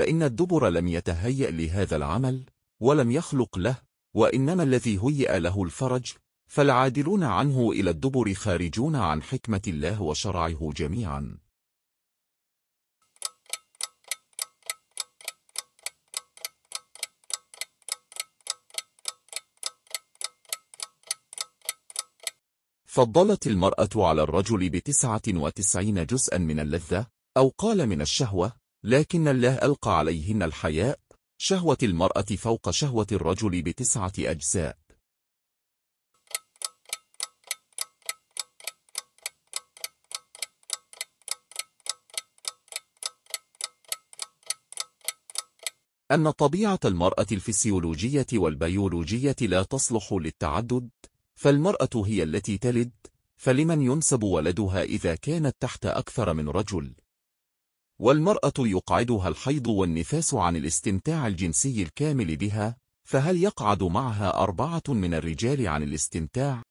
فإن الدبر لم يتهيأ لهذا العمل ولم يخلق له وإنما الذي هيئ له الفرج فالعادلون عنه إلى الدبر خارجون عن حكمة الله وشرعه جميعا فضلت المرأة على الرجل بتسعة وتسعين جزءا من اللذة أو قال من الشهوة لكن الله ألقى عليهن الحياء شهوة المرأة فوق شهوة الرجل بتسعة أجزاء أن طبيعة المرأة الفسيولوجية والبيولوجية لا تصلح للتعدد فالمرأة هي التي تلد فلمن ينسب ولدها إذا كانت تحت أكثر من رجل والمرأة يقعدها الحيض والنفاس عن الاستمتاع الجنسي الكامل بها فهل يقعد معها أربعة من الرجال عن الاستمتاع